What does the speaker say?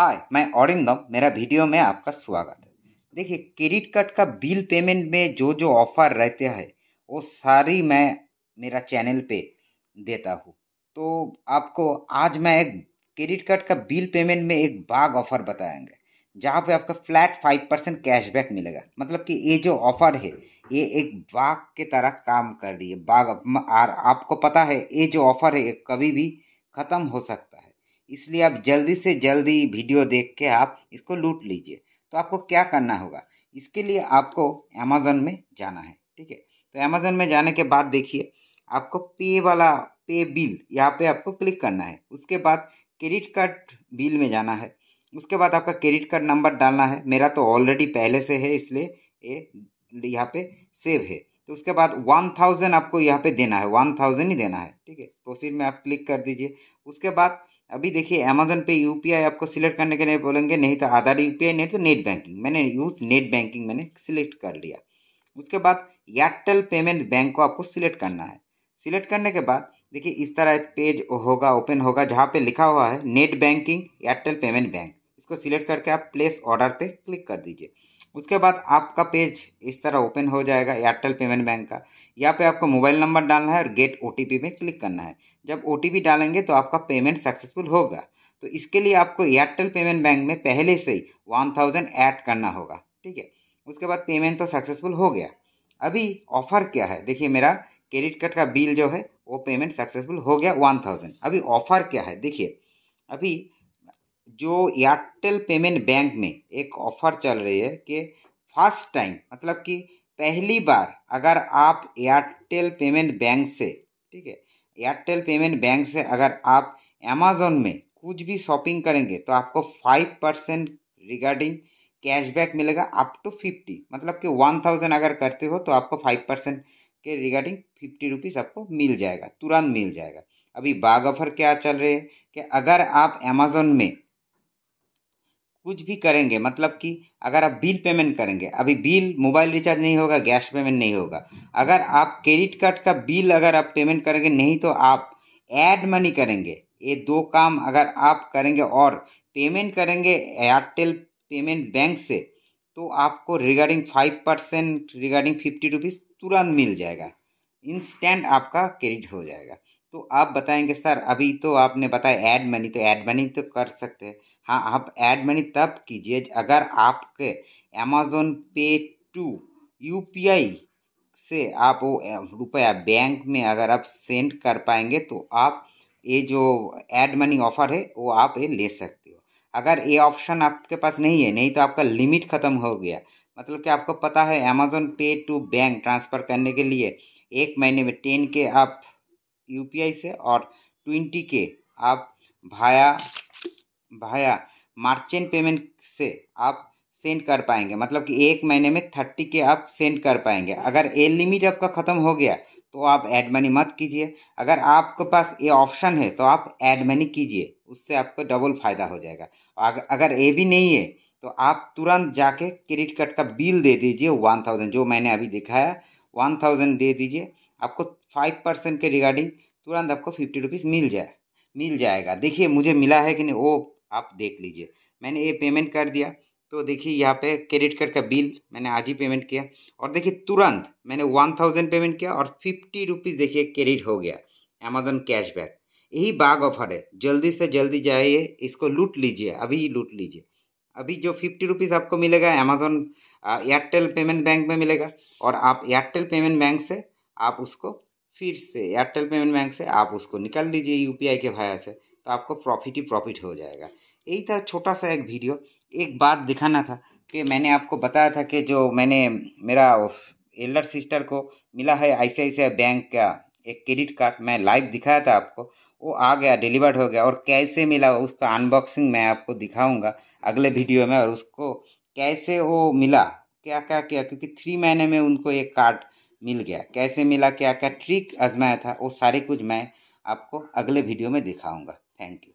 हाय मैं औरिंगम मेरा वीडियो में आपका स्वागत है देखिए क्रेडिट कार्ड का बिल पेमेंट में जो जो ऑफ़र रहते हैं वो सारी मैं मेरा चैनल पे देता हूँ तो आपको आज मैं एक क्रेडिट कार्ड का बिल पेमेंट में एक बाग ऑफ़र बताएंगे जहाँ पे आपका फ्लैट फाइव परसेंट कैशबैक मिलेगा मतलब कि ये जो ऑफ़र है ये एक बाघ के तरह काम कर रही है बाघ और आपको पता है ये जो ऑफ़र है कभी भी ख़त्म हो सकता इसलिए आप जल्दी से जल्दी वीडियो देख के आप इसको लूट लीजिए तो आपको क्या करना होगा इसके लिए आपको अमेज़न में जाना है ठीक है तो अमेज़न में जाने के बाद देखिए आपको पे वाला पे बिल यहाँ पे आपको क्लिक करना है उसके बाद क्रेडिट कार्ड बिल में जाना है उसके बाद आपका क्रेडिट कार्ड नंबर डालना है मेरा तो ऑलरेडी पहले से है इसलिए ये यहाँ पे सेव है तो उसके बाद वन थाउजेंड आपको यहाँ पे देना है वन थाउजेंड ही देना है ठीक है प्रोसीड में आप क्लिक कर दीजिए उसके बाद अभी देखिए अमेजोन पे यू आपको सिलेक्ट करने के लिए बोलेंगे नहीं तो आधार यू नहीं तो नेट बैंकिंग मैंने यूज़ नेट बैंकिंग मैंने सिलेक्ट कर लिया उसके बाद एयरटेल पेमेंट बैंक को आपको सिलेक्ट करना है सिलेक्ट करने के बाद देखिए इस तरह एक पेज होगा ओपन होगा जहाँ पे लिखा हुआ है net banking Airtel payment bank इसको सिलेक्ट करके आप प्लेस ऑर्डर पे क्लिक कर दीजिए उसके बाद आपका पेज इस तरह ओपन हो जाएगा एयरटेल पेमेंट बैंक का यहाँ पे आपको मोबाइल नंबर डालना है और गेट ओ में क्लिक करना है जब ओ डालेंगे तो आपका पेमेंट सक्सेसफुल होगा तो इसके लिए आपको एयरटेल पेमेंट बैंक में पहले से ही वन थाउजेंड ऐड करना होगा ठीक है उसके बाद पेमेंट तो सक्सेसफुल हो गया अभी ऑफ़र क्या है देखिए मेरा क्रेडिट कार्ड का बिल जो है वो पेमेंट सक्सेसफुल हो गया वन थाउजेंड अभी ऑफ़र क्या है देखिए अभी जो एयरटेल पेमेंट बैंक में एक ऑफ़र चल रही है कि फर्स्ट टाइम मतलब कि पहली बार अगर आप एयरटेल पेमेंट बैंक से ठीक है एयरटेल पेमेंट बैंक से अगर आप अमेज़ोन में कुछ भी शॉपिंग करेंगे तो आपको फाइव परसेंट रिगार्डिंग कैशबैक मिलेगा अप टू फिफ्टी मतलब कि वन थाउजेंड अगर करते हो तो आपको फाइव परसेंट के रिगार्डिंग फिफ्टी रुपीज़ आपको मिल जाएगा तुरंत मिल जाएगा अभी बाग ऑफर क्या चल रहे हैं कि अगर आप अमेज़ोन में कुछ भी करेंगे मतलब कि अगर आप बिल पेमेंट करेंगे अभी बिल मोबाइल रिचार्ज नहीं होगा गैस पेमेंट नहीं होगा अगर आप क्रेडिट कार्ड का बिल अगर आप पेमेंट करेंगे नहीं तो आप एड मनी करेंगे ये दो काम अगर आप करेंगे और पेमेंट करेंगे एयरटेल पेमेंट बैंक से तो आपको regarding five percent regarding fifty rupees तुरंत मिल जाएगा इंस्टेंट आपका क्रेडिट हो जाएगा तो आप बताएंगे सर अभी तो आपने बताया ऐड मनी तो ऐड मनी तो कर सकते हैं हाँ आप ऐड मनी तब कीजिए अगर आपके अमेजोन पे टू यू से आप वो रुपया बैंक में अगर आप सेंड कर पाएंगे तो आप ये जो ऐड मनी ऑफर है वो आप ये ले सकते हो अगर ये ऑप्शन आपके पास नहीं है नहीं तो आपका लिमिट ख़त्म हो गया मतलब कि आपको पता है अमेजोन पे टू बैंक ट्रांसफ़र करने के लिए एक महीने में टेन के आप यूपीआई से और ट्वेंटी के आप भाया भाया मार्चेंट पेमेंट से आप सेंड कर पाएंगे मतलब कि एक महीने में थर्टी के आप सेंड कर पाएंगे अगर ए लिमिट आपका ख़त्म हो गया तो आप एड मनी मत कीजिए अगर आपके पास ये ऑप्शन है तो आप एड मनी कीजिए उससे आपको डबल फ़ायदा हो जाएगा अगर ए भी नहीं है तो आप तुरंत जाके क्रेडिट कार्ड का बिल दे दीजिए वन थाउजेंड जो मैंने अभी दिखाया वन थाउजेंड दे दीजिए आपको फाइव परसेंट के रिगार्डिंग तुरंत आपको फिफ्टी रुपीज़ मिल जाए मिल जाएगा देखिए मुझे मिला है कि नहीं वो आप देख लीजिए मैंने ये पेमेंट कर दिया तो देखिए यहाँ पे क्रेडिट कार्ड का बिल मैंने आज ही पेमेंट किया और देखिए तुरंत मैंने वन थाउजेंड पेमेंट किया और फिफ्टी रुपीज़ देखिए क्रेडिट हो गया अमेजोन कैशबैक यही बाग ऑफर है जल्दी से जल्दी जाइए इसको लूट लीजिए अभी लूट लीजिए अभी जो फिफ्टी रुपीज़ आपको मिलेगा अमेजोन एयरटेल पेमेंट बैंक में मिलेगा और आप एयरटेल पेमेंट बैंक से आप उसको फिर से एयरटेल पेमेंट बैंक से आप उसको निकाल लीजिए यू के भाया से तो आपको प्रॉफिट ही प्रॉफिट हो जाएगा यही था छोटा सा एक वीडियो एक बात दिखाना था कि मैंने आपको बताया था कि जो मैंने मेरा एल्डर सिस्टर को मिला है आई बैंक का एक क्रेडिट कार्ड मैं लाइव दिखाया था आपको वो आ गया डिलीवर्ड हो गया और कैसे मिला उसका अनबॉक्सिंग मैं आपको दिखाऊंगा अगले वीडियो में और उसको कैसे वो मिला क्या क्या किया क्योंकि थ्री महीने में उनको एक कार्ड मिल गया कैसे मिला क्या क्या ट्रिक आजमाया था वो सारे कुछ मैं आपको अगले वीडियो में दिखाऊंगा थैंक यू